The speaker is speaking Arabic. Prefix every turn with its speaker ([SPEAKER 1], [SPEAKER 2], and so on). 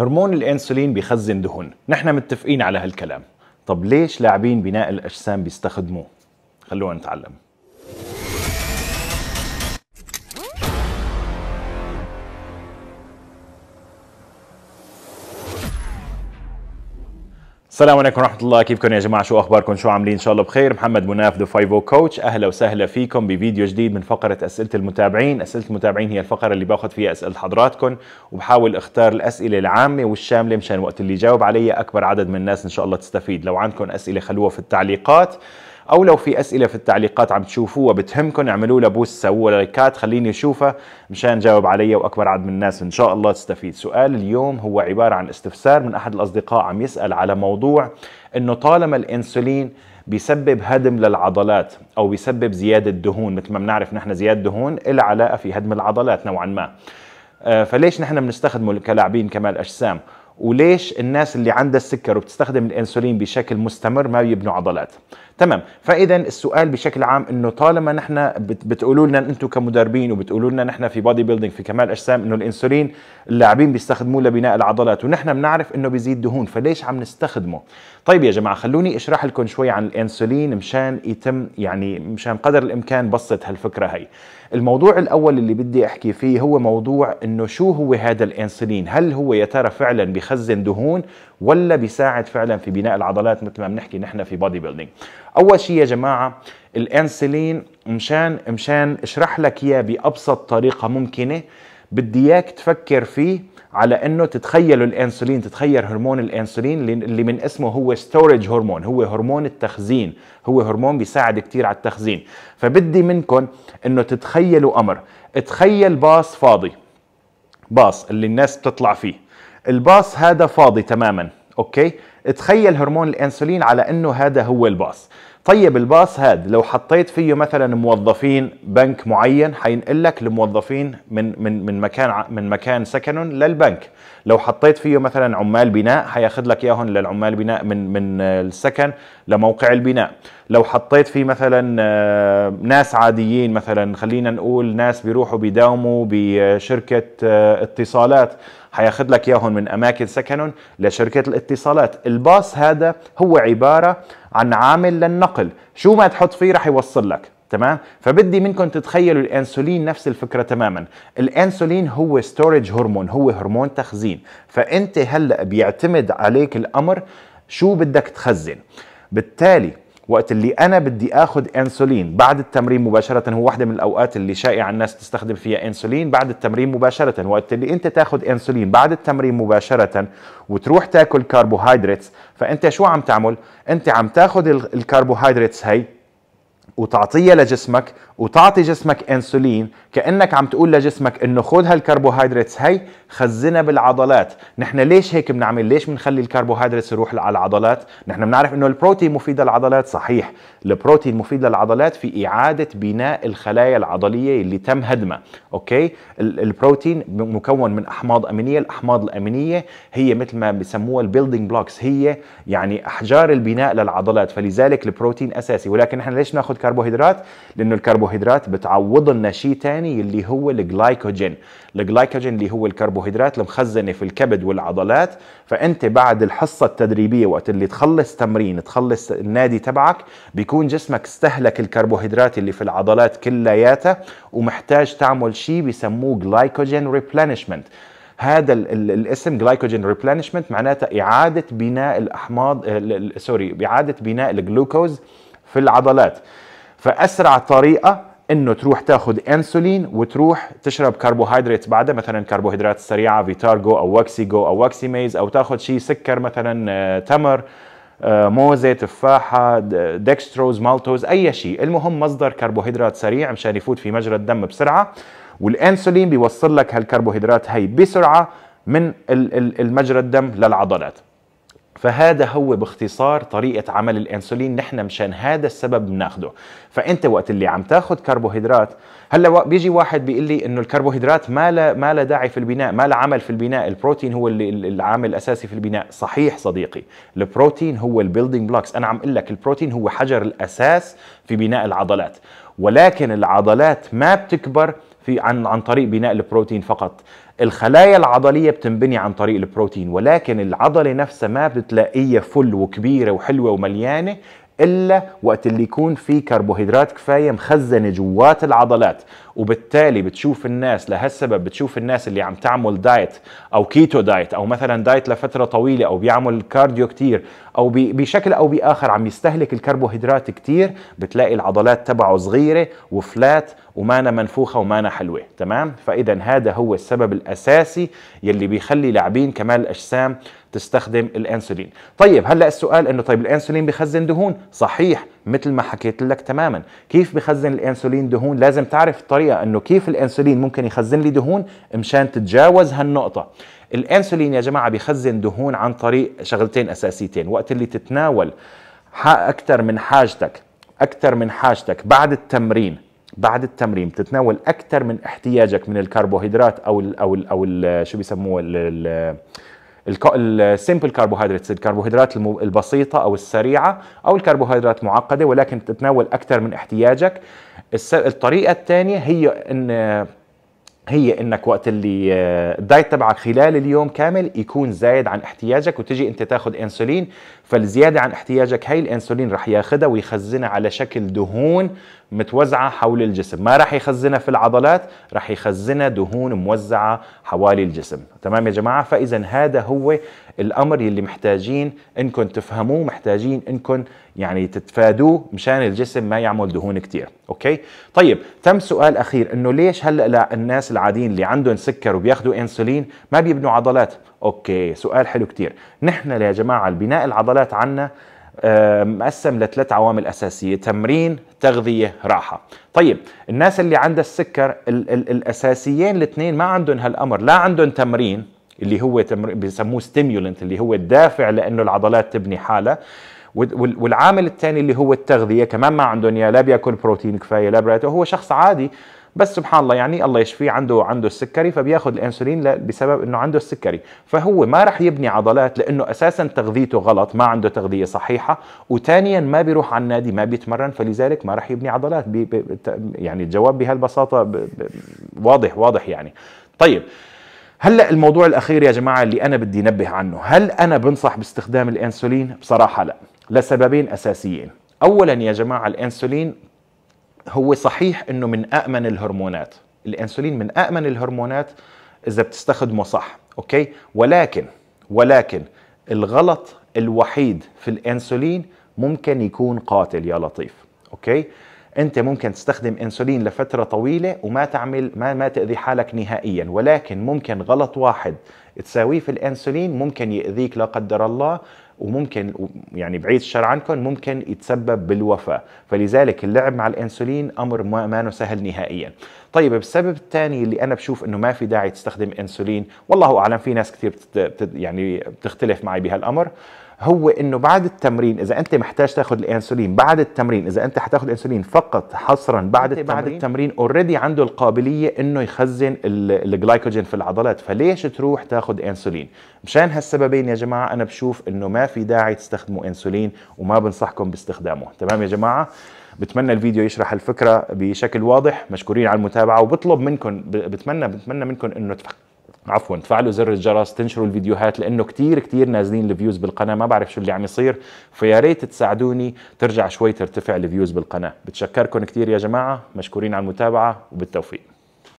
[SPEAKER 1] هرمون الانسولين بيخزن دهون نحن متفقين على هالكلام طب ليش لاعبين بناء الاجسام بيستخدموه خلونا نتعلم السلام عليكم ورحمة الله كيفكم يا جماعة شو أخباركم شو عاملين إن شاء الله بخير محمد مناف ذا فايفو كوتش أهلا وسهلا فيكم بفيديو جديد من فقرة أسئلة المتابعين أسئلة المتابعين هي الفقرة اللي باخذ فيها أسئلة حضراتكم وبحاول أختار الأسئلة العامة والشاملة مشان وقت اللي يجاوب عليها أكبر عدد من الناس إن شاء الله تستفيد لو عندكم أسئلة خلوها في التعليقات او لو في اسئله في التعليقات عم تشوفوها بتهمكم اعملوا لها بوست سووا لايكات خليني اشوفها مشان جاوب عليها واكبر عدد من الناس ان شاء الله تستفيد سؤال اليوم هو عباره عن استفسار من احد الاصدقاء عم يسال على موضوع انه طالما الانسولين بيسبب هدم للعضلات او بيسبب زياده دهون مثل ما بنعرف نحن زياده دهون لها علاقه في هدم العضلات نوعا ما آه، فليش نحن بنستخدمه كلاعبين كمال اجسام وليش الناس اللي عندها السكر وبتستخدم الانسولين بشكل مستمر ما بيبنوا عضلات تمام فاذا السؤال بشكل عام انه طالما نحن بتقولوا لنا انتم كمدربين وبتقولوا لنا نحن في بودي بيلدينج في كمال اجسام انه الانسولين اللاعبين بيستخدموه لبناء العضلات ونحن بنعرف انه بيزيد دهون فليش عم نستخدمه طيب يا جماعه خلوني اشرح لكم شوي عن الانسولين مشان يتم يعني مشان قدر الامكان بسط هالفكره هي الموضوع الاول اللي بدي احكي فيه هو موضوع انه شو هو هذا الانسولين هل هو يا ترى فعلا بيخزن دهون ولا بيساعد فعلا في بناء العضلات مثل ما بنحكي نحن في بودي بيلدينج اول شيء يا جماعه الانسولين مشان مشان اشرح لك اياه بابسط طريقه ممكنه بدي اياك تفكر فيه على انه تتخيلوا الانسولين تتخيل هرمون الانسولين اللي من اسمه هو ستورج هرمون هو هرمون التخزين هو هرمون بيساعد كثير على التخزين فبدي منكم انه تتخيلوا امر تخيل باص فاضي باص اللي الناس بتطلع فيه الباص هذا فاضي تماما اوكي تخيل هرمون الانسولين على انه هذا هو الباص طيب الباص هذا لو حطيت فيه مثلا موظفين بنك معين حينقل لك لموظفين من من من مكان من مكان سكنهم للبنك لو حطيت فيه مثلا عمال بناء حياخذ لك اياهم للعمال بناء من من السكن لموقع البناء لو حطيت فيه مثلا آه، ناس عاديين مثلا خلينا نقول ناس بيروحوا بيداوموا بشركه آه، اتصالات حياخذ لك اياهم من اماكن سكنهم لشركه الاتصالات الباص هذا هو عباره عن عامل للنقل شو ما تحط فيه رح يوصل لك تمام فبدي منكم تتخيلوا الانسولين نفس الفكره تماما الانسولين هو ستورج هرمون هو هرمون تخزين فانت هلا بيعتمد عليك الامر شو بدك تخزن بالتالي وقت اللي انا بدي اخذ انسولين بعد التمرين مباشره هو واحده من الاوقات اللي شائعه الناس تستخدم فيها انسولين بعد التمرين مباشره وقت اللي انت تاخذ انسولين بعد التمرين مباشره وتروح تاكل كربوهيدرات فانت شو عم تعمل انت عم تاخذ الكربوهيدرات هي وتعطيها لجسمك وتعطي جسمك انسولين كانك عم تقول لجسمك انه خذ هالكربوهيدراتس هي خزنها بالعضلات نحن ليش هيك بنعمل ليش بنخلي الكربوهيدراتس يروح على العضلات نحن بنعرف انه البروتين مفيد للعضلات صحيح البروتين مفيد للعضلات في اعاده بناء الخلايا العضليه اللي تم هدمها اوكي البروتين مكون من احماض امينيه الاحماض الامينيه هي مثل ما بسموها البيلدينج بلوكس هي يعني احجار البناء للعضلات فلذلك البروتين اساسي ولكن نحن ليش ناخذ كربوهيدرات لانه الكربوهيدرات الكربوهيدرات بتعوض لنا شيء ثاني اللي هو الجلايكوجين الجلايكوجين اللي هو الكربوهيدرات المخزنه في الكبد والعضلات فانت بعد الحصه التدريبيه وقت اللي تخلص تمرين تخلص النادي تبعك بيكون جسمك استهلك الكربوهيدرات اللي في العضلات كلياتها ومحتاج تعمل شيء بسموه جلايكوجين ريبلانشمنت هذا الاسم جلايكوجين ريبلانشمنت معناته اعاده بناء الاحماض سوري اعاده بناء الجلوكوز في العضلات فاسرع طريقه انه تروح تاخذ انسولين وتروح تشرب كربوهيدرات بعدها مثلا كربوهيدرات سريعه فيتارجو او واكسيجو او ميز او تاخذ شيء سكر مثلا آه، تمر آه، موزه تفاحه ديكستروز مالتوز اي شيء المهم مصدر كربوهيدرات سريع مشان يفوت في مجرى الدم بسرعه والانسولين بيوصل لك هالكربوهيدرات هي بسرعه من المجرى الدم للعضلات فهذا هو باختصار طريقة عمل الانسولين نحن مشان هذا السبب بناخده فانت وقت اللي عم تاخذ كربوهيدرات هلا بيجي واحد بيقول لي انه الكربوهيدرات ما لا ما لا داعي في البناء ما لا عمل في البناء البروتين هو اللي العامل الاساسي في البناء صحيح صديقي البروتين هو البيلدينج بلوكس انا عم اقول لك البروتين هو حجر الاساس في بناء العضلات ولكن العضلات ما بتكبر في عن عن طريق بناء البروتين فقط الخلايا العضلية بتنبني عن طريق البروتين ولكن العضلة نفسها ما بتلاقيها فل وكبيرة وحلوة ومليانة الا وقت اللي يكون في كربوهيدرات كفايه مخزنه جوات العضلات وبالتالي بتشوف الناس لهالسبب بتشوف الناس اللي عم تعمل دايت او كيتو دايت او مثلا دايت لفتره طويله او بيعمل كارديو كتير او بشكل او باخر عم يستهلك الكربوهيدرات كتير بتلاقي العضلات تبعه صغيره وفلات ومانا منفوخه ومانا حلوه تمام فاذا هذا هو السبب الاساسي يلي بيخلي لاعبين كمال الاجسام تستخدم الانسولين طيب هلا السؤال انه طيب الانسولين بخزن دهون صحيح مثل ما حكيت لك تماما كيف بخزن الانسولين دهون لازم تعرف الطريقه انه كيف الانسولين ممكن يخزن لي دهون مشان تتجاوز هالنقطه الانسولين يا جماعه بخزن دهون عن طريق شغلتين اساسيتين وقت اللي تتناول اكثر من حاجتك اكثر من حاجتك بعد التمرين بعد التمرين بتتناول اكثر من احتياجك من الكربوهيدرات او ال او ال او الـ شو بيسموه السيمبل كاربوهيدرات الكربوهيدرات البسيطه او السريعه او الكربوهيدرات معقده ولكن تتناول اكثر من احتياجك الطريقه الثانيه هي ان هي انك وقت اللي آه، الدايت تبعك خلال اليوم كامل يكون زايد عن احتياجك وتجي انت تاخذ انسولين فالزياده عن احتياجك هي الانسولين رح ياخذها ويخزنها على شكل دهون متوزعة حول الجسم ما راح يخزنها في العضلات راح يخزنها دهون موزعة حوالي الجسم تمام يا جماعة فإذا هذا هو الأمر يلي محتاجين إنكم تفهموه محتاجين إنكم يعني تتفادوه مشان الجسم ما يعمل دهون كتير أوكي طيب تم سؤال أخير إنه ليش هلأ لا الناس العاديين اللي عندهم سكر وبياخذوا أنسولين ما بيبنوا عضلات أوكي سؤال حلو كتير نحن يا جماعة البناء العضلات عنا آه، مقسم لثلاث عوامل أساسية تمرين تغذية راحة طيب الناس اللي عندها السكر ال ال الأساسيين الاثنين ما عندهم هالأمر لا عندهم تمرين اللي هو تمر... بيسموه ستيمولنت اللي هو الدافع لأنه العضلات تبني حالها والعامل الثاني اللي هو التغذيه كمان ما عندهم يا لا بياكل بروتين كفايه لا هو شخص عادي بس سبحان الله يعني الله يشفيه عنده عنده السكري فبياخذ الانسولين بسبب انه عنده السكري فهو ما راح يبني عضلات لانه اساسا تغذيته غلط ما عنده تغذيه صحيحه وثانيا ما بيروح على النادي ما بيتمرن فلذلك ما راح يبني عضلات بي بي يعني الجواب بهالبساطه واضح واضح يعني طيب هلا الموضوع الاخير يا جماعه اللي انا بدي انبه عنه هل انا بنصح باستخدام الانسولين بصراحه لا لسببين اساسيين اولا يا جماعه الانسولين هو صحيح انه من امن الهرمونات الانسولين من امن الهرمونات اذا بتستخدمه صح اوكي ولكن ولكن الغلط الوحيد في الانسولين ممكن يكون قاتل يا لطيف اوكي انت ممكن تستخدم انسولين لفتره طويله وما تعمل ما ما تاذي حالك نهائيا ولكن ممكن غلط واحد تساويه في الانسولين ممكن ياذيك لا قدر الله وممكن يعني بعيد الشر عنكم ممكن يتسبب بالوفاة فلذلك اللعب مع الانسولين امر ما, ما سهل نهائيا طيب السبب الثاني اللي انا بشوف انه ما في داعي تستخدم انسولين والله اعلم في ناس كثير بتد... يعني بتختلف معي بهالامر هو انه بعد التمرين اذا انت محتاج تاخذ الانسولين بعد التمرين اذا انت حتاخذ انسولين فقط حصرا بعد التمرين بعد التمرين اوريدي عنده القابليه انه يخزن الجلايكوجين في العضلات فليش تروح تاخذ انسولين مشان هالسببين يا جماعه انا بشوف انه ما في داعي تستخدموا انسولين وما بنصحكم باستخدامه تمام يا جماعه بتمنى الفيديو يشرح الفكره بشكل واضح مشكورين على المتابعه وبطلب منكم بتمنى بتمنى منكم انه تفكروا عفوا تفعلوا زر الجرس تنشروا الفيديوهات لانه كتير كتير نازلين الفيوز بالقناه ما بعرف شو اللي عم يصير فيا ريت تساعدوني ترجع شوي ترتفع الفيوز بالقناه بتشكركم كتير يا جماعه مشكورين على المتابعه وبالتوفيق